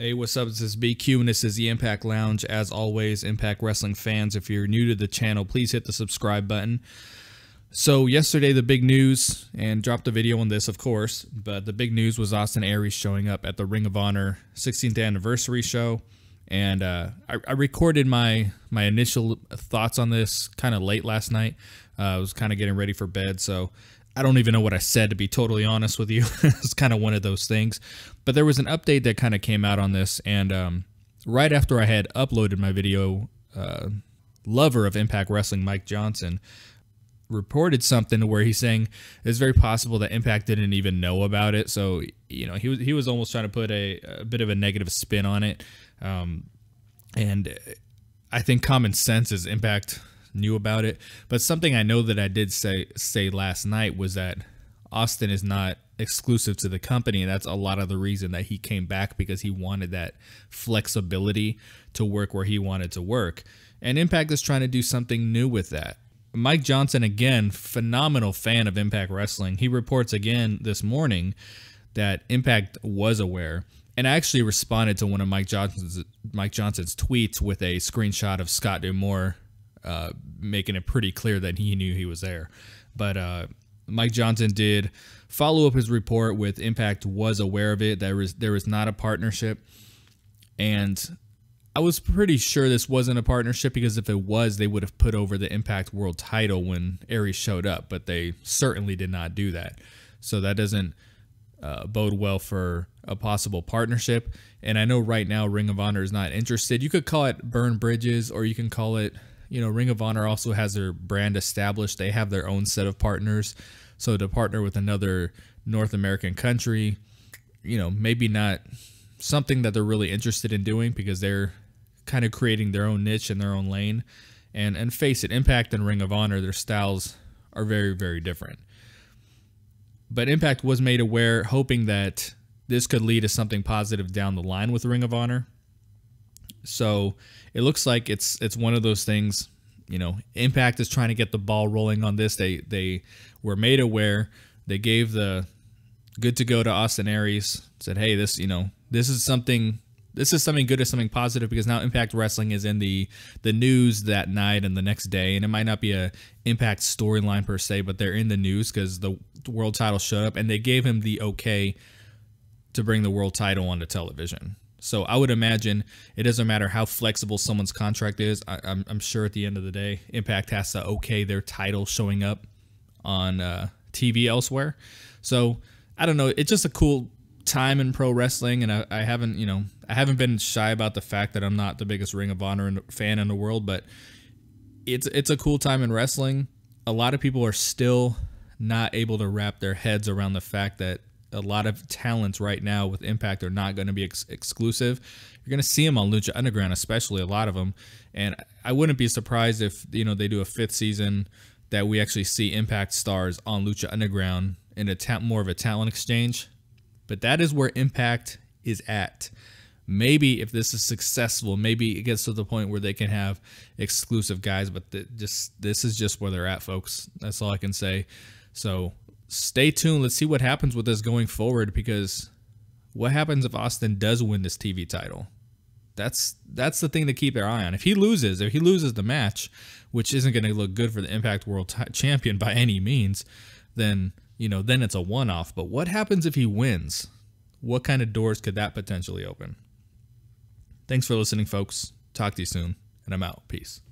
Hey, what's up? This is BQ and this is the Impact Lounge. As always, Impact Wrestling fans, if you're new to the channel, please hit the subscribe button. So yesterday, the big news, and dropped a video on this, of course, but the big news was Austin Aries showing up at the Ring of Honor 16th anniversary show. And uh, I, I, recorded my, my initial thoughts on this kind of late last night. Uh, I was kind of getting ready for bed, so I don't even know what I said to be totally honest with you. it's kind of one of those things. But there was an update that kind of came out on this, and um, right after I had uploaded my video, uh, lover of Impact Wrestling Mike Johnson reported something where he's saying it's very possible that Impact didn't even know about it. So you know he was he was almost trying to put a, a bit of a negative spin on it, um, and I think common sense is Impact knew about it. But something I know that I did say say last night was that Austin is not exclusive to the company. And that's a lot of the reason that he came back because he wanted that flexibility to work where he wanted to work. And Impact is trying to do something new with that. Mike Johnson, again, phenomenal fan of Impact Wrestling. He reports again this morning that Impact was aware. And I actually responded to one of Mike Johnson's Mike Johnson's tweets with a screenshot of Scott Dumore. Uh, making it pretty clear that he knew he was there. But uh, Mike Johnson did follow up his report with Impact was aware of it. There was there was not a partnership, and I was pretty sure this wasn't a partnership because if it was, they would have put over the Impact World Title when Aries showed up. But they certainly did not do that, so that doesn't uh, bode well for a possible partnership. And I know right now Ring of Honor is not interested. You could call it burn bridges, or you can call it you know, Ring of Honor also has their brand established. They have their own set of partners. So to partner with another North American country, you know, maybe not something that they're really interested in doing because they're kind of creating their own niche and their own lane. And and face it, Impact and Ring of Honor, their styles are very very different. But Impact was made aware hoping that this could lead to something positive down the line with Ring of Honor so it looks like it's it's one of those things. You know, Impact is trying to get the ball rolling on this. They they were made aware. They gave the good to go to Austin Aries. Said, hey, this you know this is something this is something good or something positive because now Impact Wrestling is in the the news that night and the next day, and it might not be a Impact storyline per se, but they're in the news because the world title showed up and they gave him the okay to bring the world title onto television. So I would imagine it doesn't matter how flexible someone's contract is. I, am sure at the end of the day, Impact has to okay their title showing up on uh, TV elsewhere. So I don't know. It's just a cool time in pro wrestling, and I, I, haven't, you know, I haven't been shy about the fact that I'm not the biggest Ring of Honor fan in the world, but it's it's a cool time in wrestling. A lot of people are still not able to wrap their heads around the fact that a lot of talents right now with Impact are not going to be ex exclusive. You're going to see them on Lucha Underground, especially a lot of them. And I wouldn't be surprised if you know they do a fifth season that we actually see Impact stars on Lucha Underground in a more of a talent exchange. But that is where Impact is at. Maybe if this is successful, maybe it gets to the point where they can have exclusive guys. But th just this is just where they're at, folks. That's all I can say. So stay tuned. Let's see what happens with this going forward because what happens if Austin does win this TV title? That's that's the thing to keep their eye on. If he loses, if he loses the match, which isn't going to look good for the Impact World Champion by any means, then you know then it's a one-off. But what happens if he wins? What kind of doors could that potentially open? Thanks for listening, folks. Talk to you soon, and I'm out. Peace.